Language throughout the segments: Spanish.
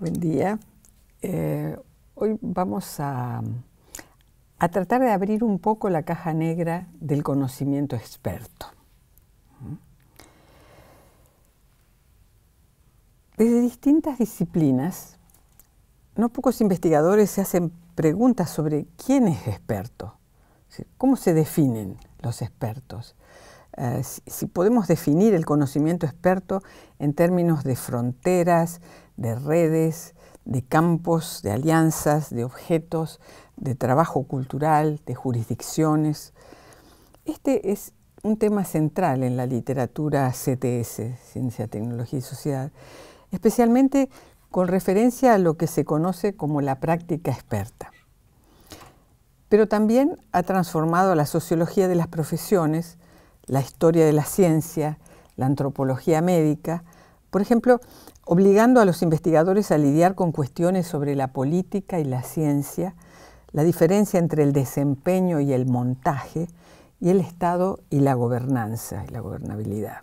Buen día. Eh, hoy vamos a, a, tratar de abrir un poco la caja negra del conocimiento experto. Desde distintas disciplinas, no pocos investigadores se hacen preguntas sobre quién es experto, cómo se definen los expertos, eh, si podemos definir el conocimiento experto en términos de fronteras, de redes, de campos, de alianzas, de objetos, de trabajo cultural, de jurisdicciones. Este es un tema central en la literatura CTS, Ciencia, Tecnología y Sociedad, especialmente con referencia a lo que se conoce como la práctica experta. Pero también ha transformado la sociología de las profesiones la historia de la ciencia, la antropología médica, por ejemplo, obligando a los investigadores a lidiar con cuestiones sobre la política y la ciencia, la diferencia entre el desempeño y el montaje, y el Estado y la gobernanza y la gobernabilidad.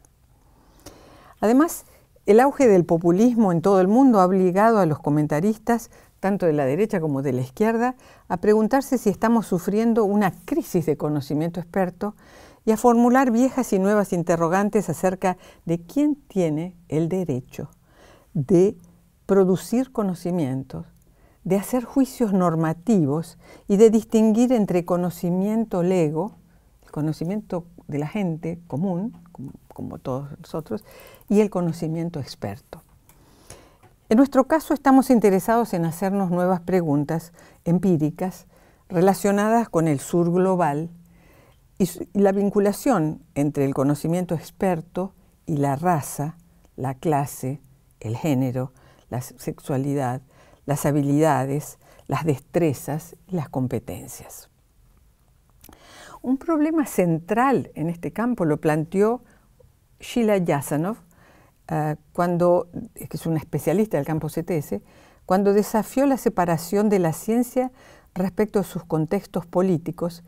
Además, el auge del populismo en todo el mundo ha obligado a los comentaristas, tanto de la derecha como de la izquierda, a preguntarse si estamos sufriendo una crisis de conocimiento experto y a formular viejas y nuevas interrogantes acerca de quién tiene el derecho de producir conocimientos, de hacer juicios normativos y de distinguir entre conocimiento lego, el conocimiento de la gente común, como, como todos nosotros, y el conocimiento experto. En nuestro caso estamos interesados en hacernos nuevas preguntas empíricas relacionadas con el sur global y la vinculación entre el conocimiento experto y la raza, la clase, el género, la sexualidad, las habilidades, las destrezas y las competencias. Un problema central en este campo lo planteó Sheila Yasanov, eh, cuando, que es una especialista del campo CTS, cuando desafió la separación de la ciencia respecto a sus contextos políticos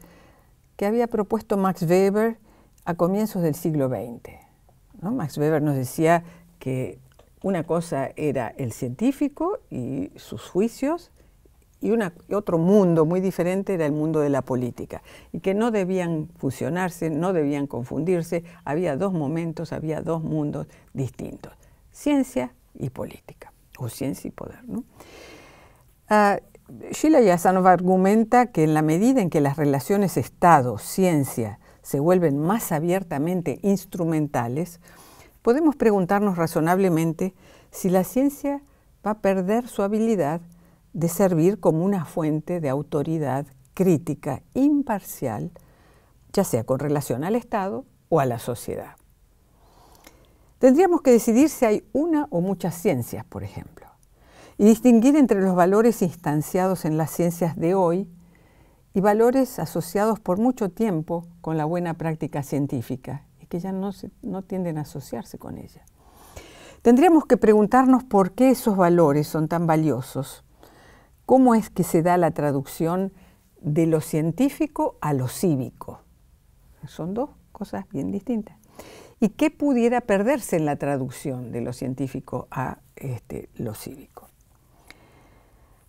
que había propuesto Max Weber a comienzos del siglo XX. Max Weber nos decía que una cosa era el científico y sus juicios y, otro mundo muy diferente era el mundo de la política y que no debían fusionarse, no debían confundirse, había dos momentos, había dos mundos distintos, ciencia y política, o ciencia y poder. Ah, Sheila Yasanova argumenta que en la medida en que las relaciones Estado-ciencia se vuelven más abiertamente instrumentales, podemos preguntarnos razonablemente si la ciencia va a perder su habilidad de servir como una fuente de autoridad crítica imparcial, ya sea con relación al Estado o a la sociedad. Tendríamos que decidir si hay una o muchas ciencias, por ejemplo y distinguir entre los valores instanciados en las ciencias de hoy y valores asociados por mucho tiempo con la buena práctica científica y que ya no, no tienden a asociarse con ella. Tendríamos que preguntarnos por qué esos valores son tan valiosos, cómo es que se da la traducción de lo científico a lo cívico. Son dos cosas bien distintas. ¿Y qué pudiera perderse en la traducción de lo científico a este, lo cívico?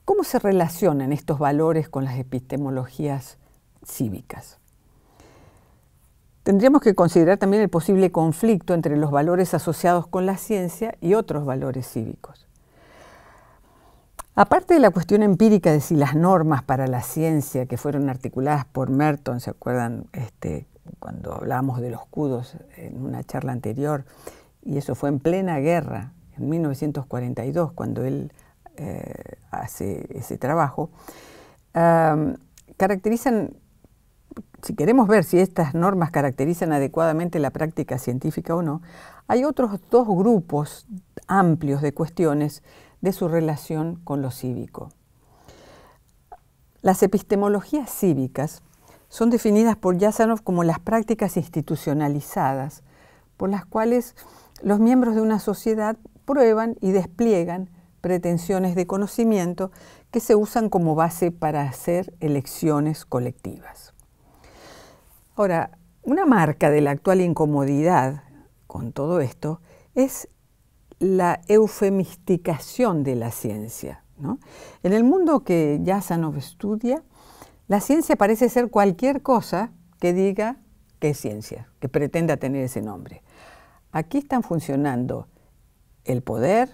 ¿Cómo se relacionan estos valores con las epistemologías cívicas? Tendríamos que considerar también el posible conflicto entre los valores asociados con la ciencia y otros valores cívicos. Aparte de la cuestión empírica de si las normas para la ciencia que fueron articuladas por Merton, ¿se acuerdan este, cuando hablábamos de los cudos en una charla anterior? Y eso fue en plena guerra, en 1942, cuando él hace eh, ese trabajo, caracterizan, si queremos ver si estas normas caracterizan adecuadamente la práctica científica o no, hay otros dos grupos amplios de cuestiones de su relación con lo cívico. Las epistemologías cívicas son definidas por Yasanov como las prácticas institucionalizadas por las cuales los miembros de una sociedad prueban y despliegan pretensiones de conocimiento que se usan como base para hacer elecciones colectivas. Ahora, una marca de la actual incomodidad con todo esto es la eufemisticación de la ciencia. En el mundo que Yasanov estudia, la ciencia parece ser cualquier cosa que diga que es ciencia, que pretenda tener ese nombre. Aquí están funcionando el poder,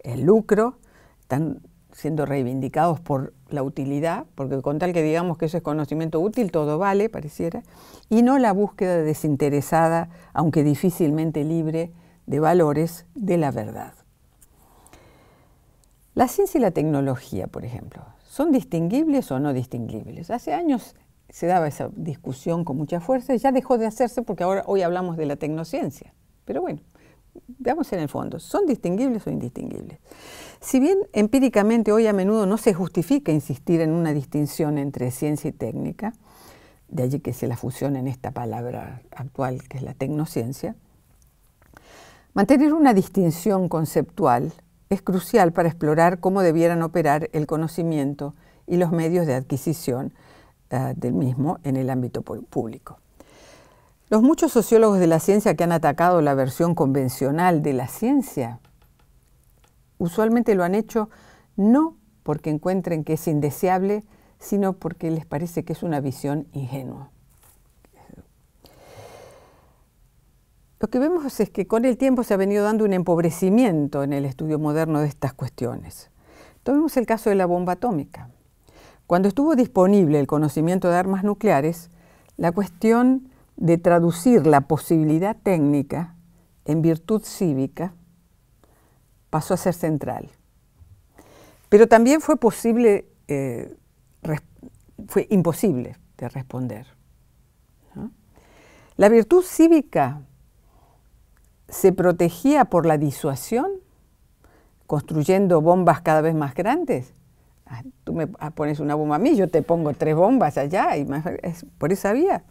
el lucro, están siendo reivindicados por la utilidad, porque con tal que digamos que eso es conocimiento útil, todo vale, pareciera, y no la búsqueda desinteresada, aunque difícilmente libre, de valores de la verdad. La ciencia y la tecnología, por ejemplo, ¿son distinguibles o no distinguibles? Hace años se daba esa discusión con mucha fuerza, y ya dejó de hacerse porque ahora hoy hablamos de la tecnociencia. Pero bueno, veamos en el fondo, ¿son distinguibles o indistinguibles? Si bien empíricamente hoy a menudo no se justifica insistir en una distinción entre ciencia y técnica, de allí que se la fusiona en esta palabra actual que es la tecnociencia, mantener una distinción conceptual es crucial para explorar cómo debieran operar el conocimiento y los medios de adquisición eh, del mismo en el ámbito público. Los muchos sociólogos de la ciencia que han atacado la versión convencional de la ciencia, usualmente lo han hecho no porque encuentren que es indeseable, sino porque les parece que es una visión ingenua. Lo que vemos es que con el tiempo se ha venido dando un empobrecimiento en el estudio moderno de estas cuestiones. Tomemos el caso de la bomba atómica. Cuando estuvo disponible el conocimiento de armas nucleares, la cuestión de traducir la posibilidad técnica en virtud cívica pasó a ser central. Pero también fue posible, eh, fue imposible de responder. La virtud cívica se protegía por la disuasión, construyendo bombas cada vez más grandes, Ah, tú me ah, pones una bomba a mí, yo te pongo tres bombas allá, y más, por esa vía.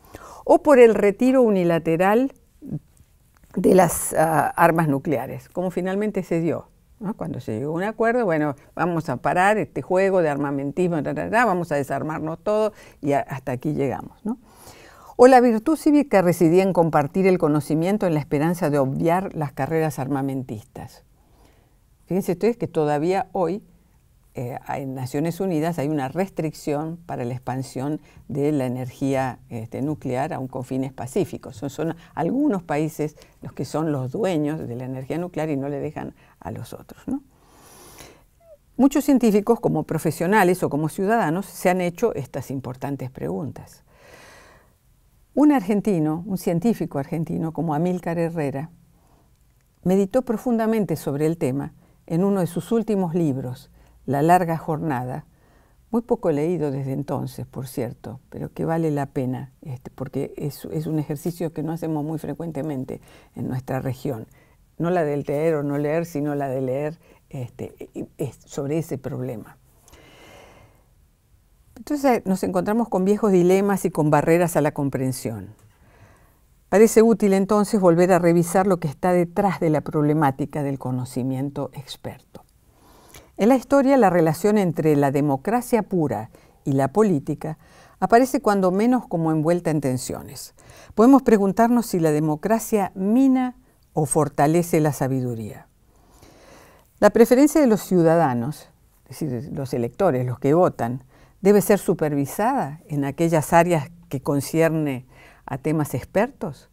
O por el retiro unilateral de las ah, armas nucleares, como finalmente se dio. Cuando se llegó a un acuerdo, bueno, vamos a parar este juego de armamentismo, vamos a desarmarnos todo y hasta aquí llegamos. O la virtud cívica residía en compartir el conocimiento en la esperanza de obviar las carreras armamentistas. Fíjense ustedes que todavía hoy en eh, Naciones Unidas hay una restricción para la expansión de la energía este, nuclear a un confines específico. Son, algunos países los que son los dueños de la energía nuclear y no le dejan a los otros. Muchos científicos, como profesionales o como ciudadanos, se han hecho estas importantes preguntas. Un argentino, un científico argentino como Amílcar Herrera, meditó profundamente sobre el tema en uno de sus últimos libros, la larga jornada, muy poco leído desde entonces, por cierto, pero que vale la pena, este, porque es, un ejercicio que no hacemos muy frecuentemente en nuestra región. No la del leer o no leer, sino la de leer este, sobre ese problema. Entonces nos encontramos con viejos dilemas y con barreras a la comprensión. Parece útil entonces volver a revisar lo que está detrás de la problemática del conocimiento experto. En la historia, la relación entre la democracia pura y la política aparece cuando menos como envuelta en tensiones. Podemos preguntarnos si la democracia mina o fortalece la sabiduría. La preferencia de los ciudadanos, es decir, los electores, los que votan, debe ser supervisada en aquellas áreas que concierne a temas expertos.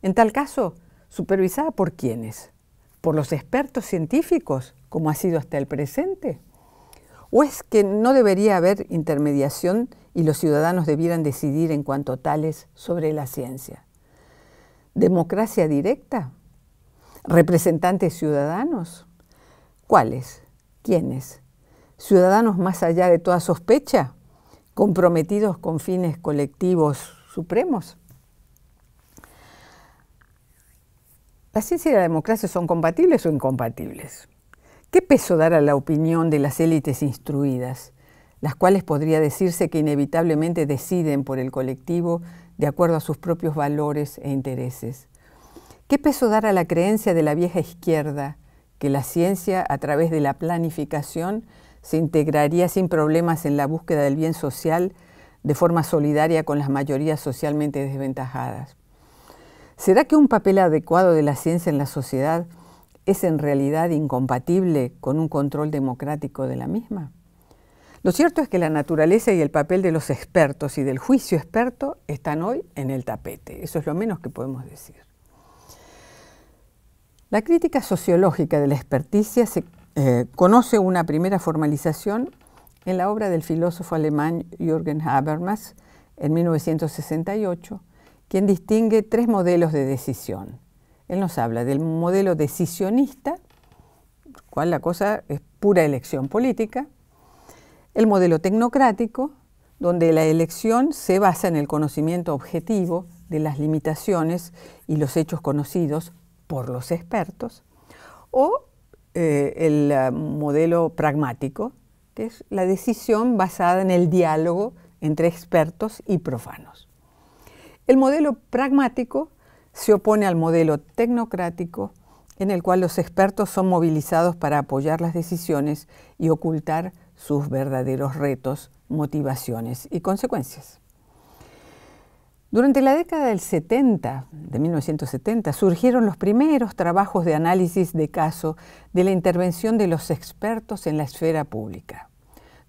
En tal caso, supervisada por quiénes? Por los expertos científicos como ha sido hasta el presente? ¿O es que no debería haber intermediación y los ciudadanos debieran decidir en cuanto tales sobre la ciencia? ¿Democracia directa? ¿Representantes ciudadanos? ¿Cuáles? ¿Quiénes? ¿Ciudadanos más allá de toda sospecha? ¿Comprometidos con fines colectivos supremos? ¿La ciencia y la democracia son compatibles o incompatibles? ¿Qué peso dar a la opinión de las élites instruidas, las cuales podría decirse que inevitablemente deciden por el colectivo de acuerdo a sus propios valores e intereses? ¿Qué peso dar a la creencia de la vieja izquierda, que la ciencia, a través de la planificación, se integraría sin problemas en la búsqueda del bien social de forma solidaria con las mayorías socialmente desventajadas? ¿Será que un papel adecuado de la ciencia en la sociedad es en realidad incompatible con un control democrático de la misma? Lo cierto es que la naturaleza y el papel de los expertos y del juicio experto están hoy en el tapete. Eso es lo menos que podemos decir. La crítica sociológica de la experticia se eh, conoce una primera formalización en la obra del filósofo alemán Jürgen Habermas en 1968, quien distingue tres modelos de decisión él nos habla del modelo decisionista, cual la cosa es pura elección política, el modelo tecnocrático, donde la elección se basa en el conocimiento objetivo de las limitaciones y los hechos conocidos por los expertos, o eh, el eh, modelo pragmático, que es la decisión basada en el diálogo entre expertos y profanos. El modelo pragmático se opone al modelo tecnocrático en el cual los expertos son movilizados para apoyar las decisiones y ocultar sus verdaderos retos, motivaciones y consecuencias. Durante la década del 70, de 1970, surgieron los primeros trabajos de análisis de caso de la intervención de los expertos en la esfera pública.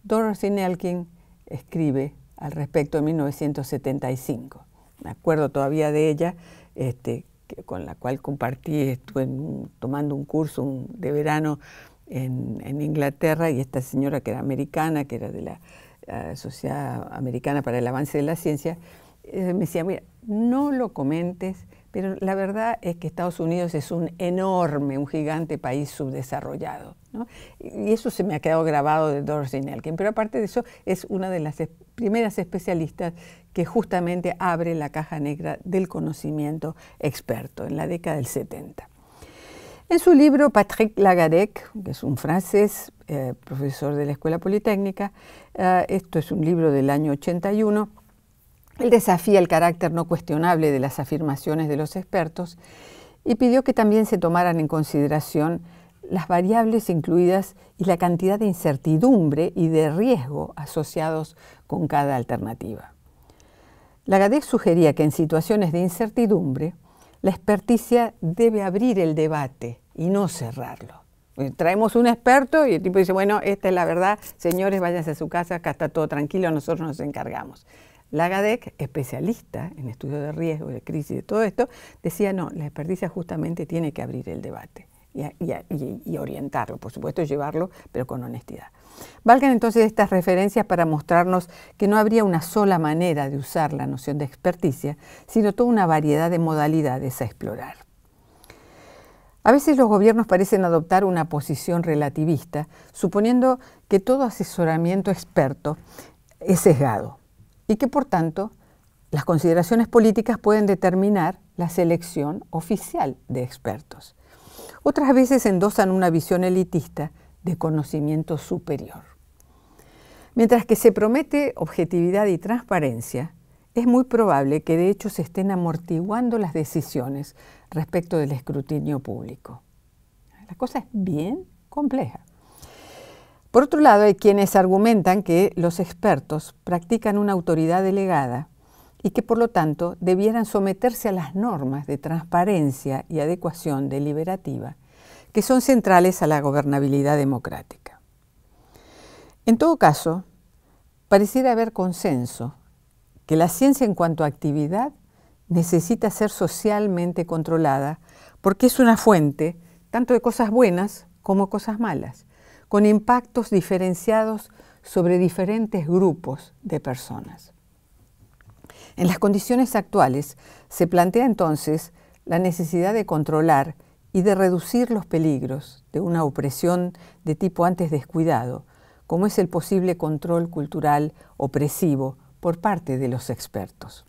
Dorothy Nelkin escribe al respecto en 1975. Me acuerdo todavía de ella, este, con la cual compartí, estuve tomando un curso de verano en, Inglaterra y esta señora que era americana, que era de la eh, Sociedad Americana para el Avance de la Ciencia, eh, me decía, mira, no lo comentes, pero la verdad es que Estados Unidos es un enorme, un gigante país subdesarrollado. Y eso se me ha quedado grabado de Dorsey Nelkin. Pero aparte de eso, es una de las primeras especialistas que justamente abre la caja negra del conocimiento experto en la década del 70. En su libro, Patrick Lagarec, que es un francés, eh, profesor de la Escuela Politécnica, eh, esto es un libro del año 81, él desafía el carácter no cuestionable de las afirmaciones de los expertos y pidió que también se tomaran en consideración las variables incluidas y la cantidad de incertidumbre y de riesgo asociados con cada alternativa. La GADEF sugería que en situaciones de incertidumbre, la experticia debe abrir el debate y no cerrarlo. Eh, traemos un experto y el tipo dice, bueno, esta es la verdad, señores, váyanse a su casa, acá está todo tranquilo, nosotros nos encargamos. La especialista en estudios de riesgo, de crisis, de todo esto, decía no, la experticia justamente tiene que abrir el debate y, y orientarlo, por supuesto llevarlo, pero con honestidad. Valgan entonces estas referencias para mostrarnos que no habría una sola manera de usar la noción de experticia, sino toda una variedad de modalidades a explorar. A veces los gobiernos parecen adoptar una posición relativista, suponiendo que todo asesoramiento experto es sesgado y que por tanto las consideraciones políticas pueden determinar la selección oficial de expertos. Otras veces endosan una visión elitista de conocimiento superior. Mientras que se promete objetividad y transparencia, es muy probable que de hecho se estén amortiguando las decisiones respecto del escrutinio público. La cosa es bien compleja. Por otro lado, hay quienes argumentan que los expertos practican una autoridad delegada y que por lo tanto debieran someterse a las normas de transparencia y adecuación deliberativa que son centrales a la gobernabilidad democrática. En todo caso, pareciera haber consenso que la ciencia en cuanto a actividad necesita ser socialmente controlada porque es una fuente tanto de cosas buenas como cosas malas, con impactos diferenciados sobre diferentes grupos de personas. En las condiciones actuales se plantea entonces la necesidad de controlar y de reducir los peligros de una opresión de tipo antes descuidado, como es el posible control cultural opresivo por parte de los expertos.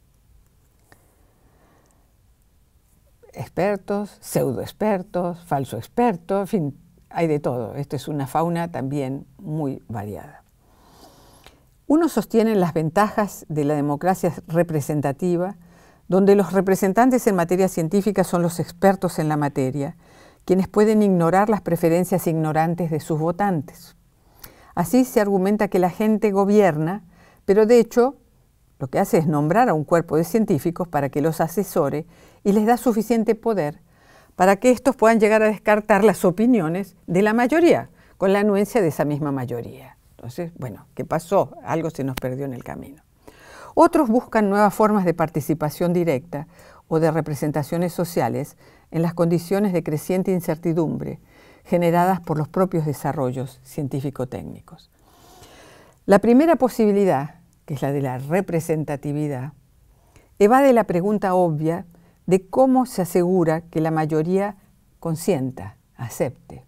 Expertos, pseudoexpertos, falso expertos, en fin, hay de todo. Esto es una fauna también muy variada. Uno sostiene las ventajas de la democracia representativa, donde los representantes en materia científica son los expertos en la materia, quienes pueden ignorar las preferencias ignorantes de sus votantes. Así se argumenta que la gente gobierna, pero de hecho lo que hace es nombrar a un cuerpo de científicos para que los asesore y les da suficiente poder para que estos puedan llegar a descartar las opiniones de la mayoría, con la anuencia de esa misma mayoría. Entonces, bueno, ¿qué pasó? Algo se nos perdió en el camino. Otros buscan nuevas formas de participación directa o de representaciones sociales en las condiciones de creciente incertidumbre generadas por los propios desarrollos científico-técnicos. La primera posibilidad, que es la de la representatividad, evade la pregunta obvia de cómo se asegura que la mayoría consienta, acepte.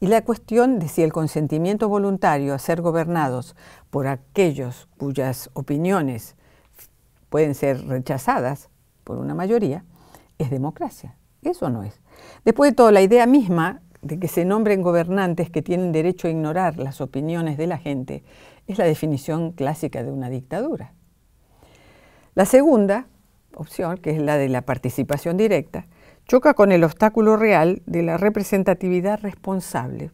Y la cuestión de si el consentimiento voluntario a ser gobernados por aquellos cuyas opiniones pueden ser rechazadas por una mayoría es democracia. Eso no es. Después de todo, la idea misma de que se nombren gobernantes que tienen derecho a ignorar las opiniones de la gente es la definición clásica de una dictadura. La segunda opción, que es la de la participación directa, choca con el obstáculo real de la representatividad responsable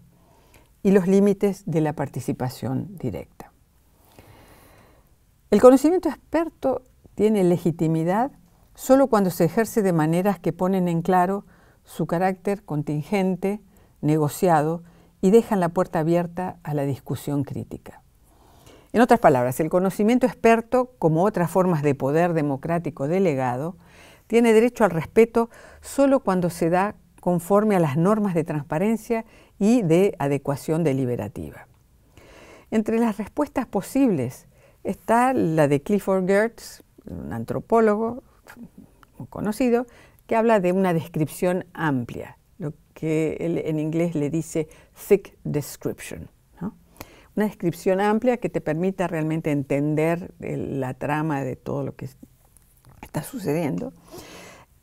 y los límites de la participación directa. El conocimiento experto tiene legitimidad solo cuando se ejerce de maneras que ponen en claro su carácter contingente, negociado y dejan la puerta abierta a la discusión crítica. En otras palabras, el conocimiento experto, como otras formas de poder democrático delegado, tiene derecho al respeto solo cuando se da conforme a las normas de transparencia y de adecuación deliberativa. Entre las respuestas posibles está la de Clifford Geertz, un antropólogo conocido, que habla de una descripción amplia, lo que él en inglés le dice thick description una descripción amplia que te permita realmente entender la trama de todo lo que está sucediendo.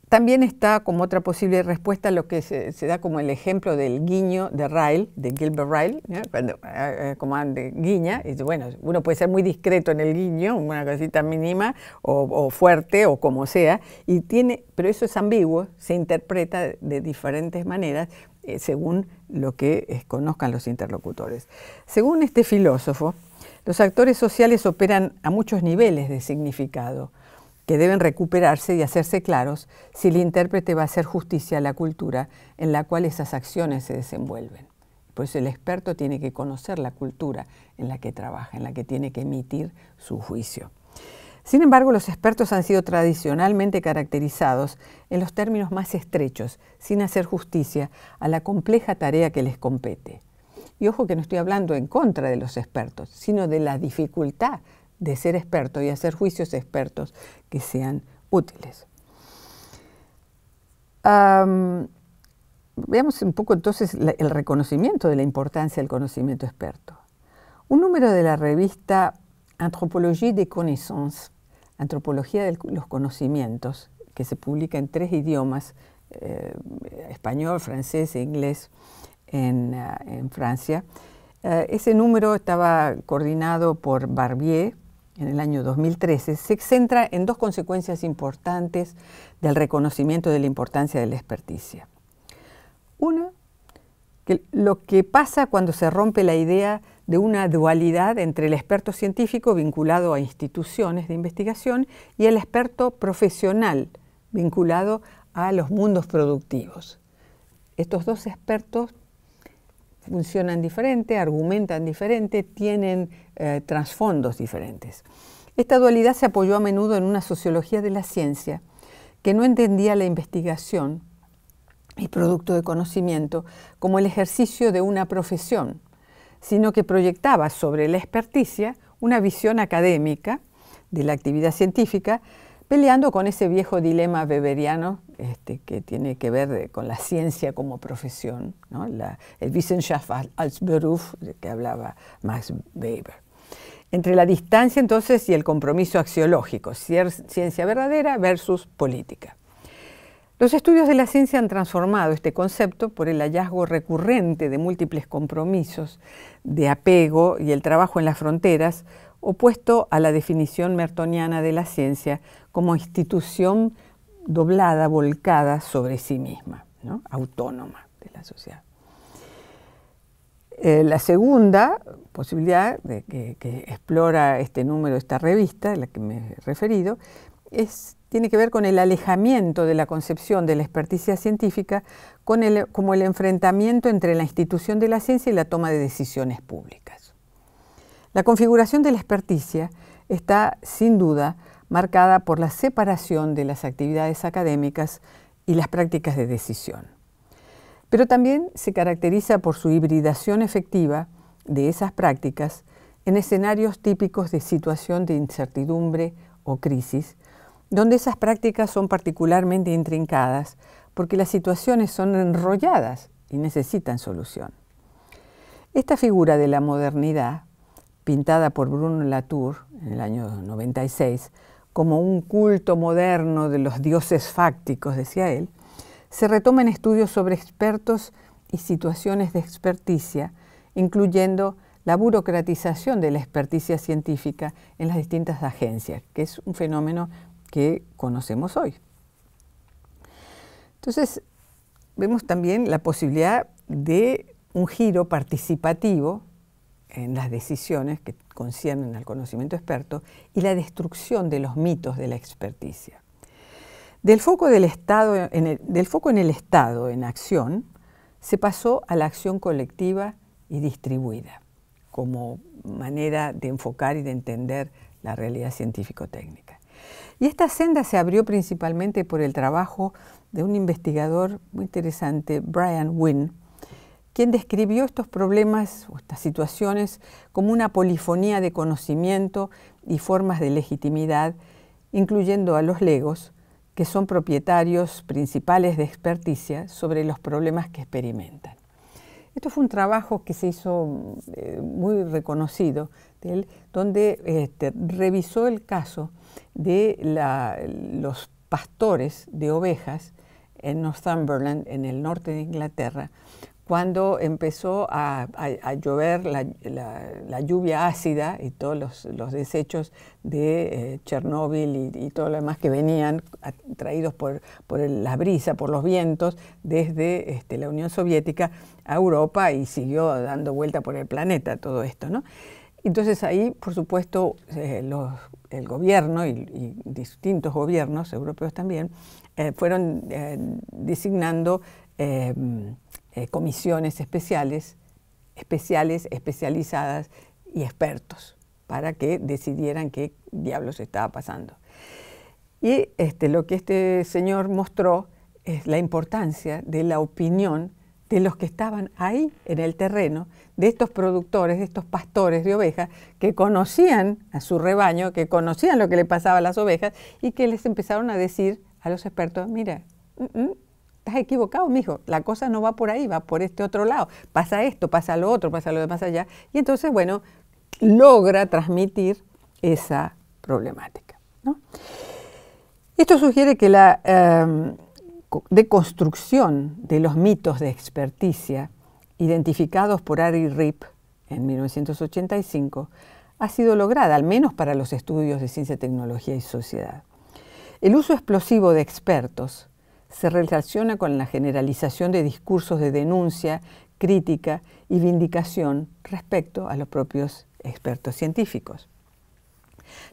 También está como otra posible respuesta lo que se, da como el ejemplo del guiño de Ryle, de Gilbert Ryle, ah, ah, como ande, guiña, bueno, uno puede ser muy discreto en el guiño, una cosita mínima o, fuerte o como sea, y tiene, pero eso es ambiguo, se interpreta de diferentes maneras eh, según lo que conozcan los interlocutores. Según este filósofo, los actores sociales operan a muchos niveles de significado que deben recuperarse y hacerse claros si el intérprete va a hacer justicia a la cultura en la cual esas acciones se desenvuelven. pues el experto tiene que conocer la cultura en la que trabaja, en la que tiene que emitir su juicio. Sin embargo, los expertos han sido tradicionalmente caracterizados en los términos más estrechos, sin hacer justicia a la compleja tarea que les compete. Y ojo que no estoy hablando en contra de los expertos, sino de la dificultad de ser experto y hacer juicios expertos que sean útiles. veamos un poco entonces el reconocimiento de la importancia del conocimiento experto. Un número de la revista Anthropologie des connaissances, Antropología de los conocimientos, que se publica en tres idiomas, eh, español, francés e inglés, en, ah, Francia. Eh, ese número estaba coordinado por Barbier, en el año 2013, se centra en dos consecuencias importantes del reconocimiento de la importancia de la experticia. Una, lo que pasa cuando se rompe la idea de una dualidad entre el experto científico vinculado a instituciones de investigación y el experto profesional vinculado a los mundos productivos. Estos dos expertos funcionan diferente, argumentan diferente, tienen eh, trasfondos diferentes. Esta dualidad se apoyó a menudo en una sociología de la ciencia que no entendía la investigación y producto de conocimiento como el ejercicio de una profesión, sino que proyectaba sobre la experticia una visión académica de la actividad científica peleando con ese viejo dilema weberiano este, que tiene que ver eh, con la ciencia como profesión, la, el Wissenschaft als Beruf que hablaba Max Weber. Entre la distancia entonces y el compromiso axiológico, ciencia verdadera versus política. Los estudios de la ciencia han transformado este concepto por el hallazgo recurrente de múltiples compromisos de apego y el trabajo en las fronteras opuesto a la definición mertoniana de la ciencia como institución doblada, volcada sobre sí misma, autónoma de la sociedad. Eh, la segunda posibilidad de que, explora este número, esta revista a la que me he referido, tiene que ver con el alejamiento de la concepción de la experticia científica como el enfrentamiento entre la institución de la ciencia y la toma de decisiones públicas. La configuración de la experticia está, sin duda, marcada por la separación de las actividades académicas y las prácticas de decisión. Pero también se caracteriza por su hibridación efectiva de esas prácticas en escenarios típicos de situación de incertidumbre o crisis, donde esas prácticas son particularmente intrincadas porque las situaciones son enrolladas y necesitan solución. Esta figura de la modernidad pintada por Bruno Latour en el año 96 como un culto moderno de los dioses fácticos, decía él, se retoman estudios sobre expertos y situaciones de experticia, incluyendo la burocratización de la experticia científica en las distintas agencias, que es un fenómeno que conocemos hoy. Entonces, vemos también la posibilidad de un giro participativo en las decisiones que conciernen al conocimiento experto y la destrucción de los mitos de la experticia. Del foco, del, estado, foco en el Estado en acción se pasó a la acción colectiva y distribuida como manera de enfocar y de entender la realidad científico-técnica. Y esta senda se abrió principalmente por el trabajo de un investigador muy interesante, Brian Wynne, quien describió estos problemas o estas situaciones como una polifonía de conocimiento y formas de legitimidad, incluyendo a los legos, que son propietarios principales de experticia sobre los problemas que experimentan. Esto fue un trabajo que se hizo eh, muy reconocido, donde este, revisó el caso de los pastores de ovejas en Northumberland, en el norte de Inglaterra, cuando empezó a, llover la, lluvia ácida y todos los, desechos de eh, Chernóbil y, todo lo demás que venían traídos por, la brisa, por los vientos, desde este, la Unión Soviética a Europa y siguió dando vuelta por el planeta todo esto. ¿no? Entonces ahí, por supuesto, eh, el gobierno y, distintos gobiernos europeos también eh, fueron designando eh, comisiones especiales, especiales, especializadas y expertos para que decidieran qué diablos estaba pasando. Y este, lo que este señor mostró es la importancia de la opinión de los que estaban ahí en el terreno, de estos productores, de estos pastores de ovejas, que conocían a su rebaño, que conocían lo que le pasaba a las ovejas y que les empezaron a decir a los expertos, mira, mm, mm, estás equivocado, mijo, la cosa no va por ahí, va por este otro lado, pasa esto, pasa lo otro, pasa lo de más allá. Y entonces, bueno, logra transmitir esa problemática. Esto sugiere que la em, deconstrucción de los mitos de experticia identificados por Ari Rip en 1985 ha sido lograda, al menos para los estudios de ciencia, tecnología y sociedad. El uso explosivo de expertos se relaciona con la generalización de discursos de denuncia, crítica y vindicación respecto a los propios expertos científicos.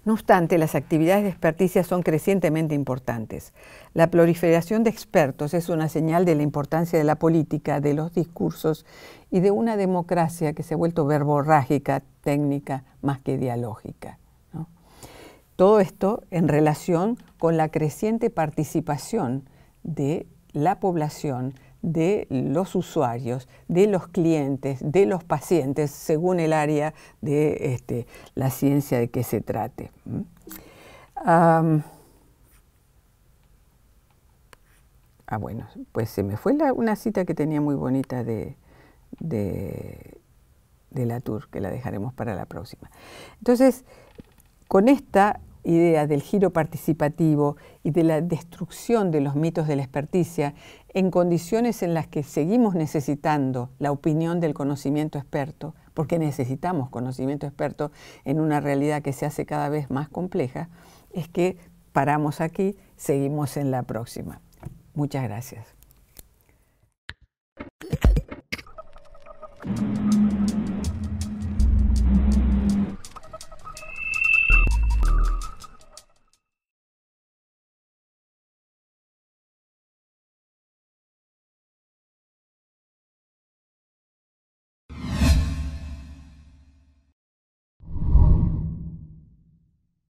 No obstante, las actividades de experticia son crecientemente importantes. La proliferación de expertos es una señal de la importancia de la política, de los discursos y de una democracia que se ha vuelto verborrágica, técnica, más que dialógica. Todo esto en relación con la creciente participación de la población, de los usuarios, de los clientes, de los pacientes, según el área de este, la ciencia de que se trate. ah, bueno, pues se me fue una cita que tenía muy bonita de, de la Tour, que la dejaremos para la próxima. Entonces, con esta idea del giro participativo y de la destrucción de los mitos de la experticia en condiciones en las que seguimos necesitando la opinión del conocimiento experto, porque necesitamos conocimiento experto en una realidad que se hace cada vez más compleja, es que paramos aquí, seguimos en la próxima. Muchas gracias.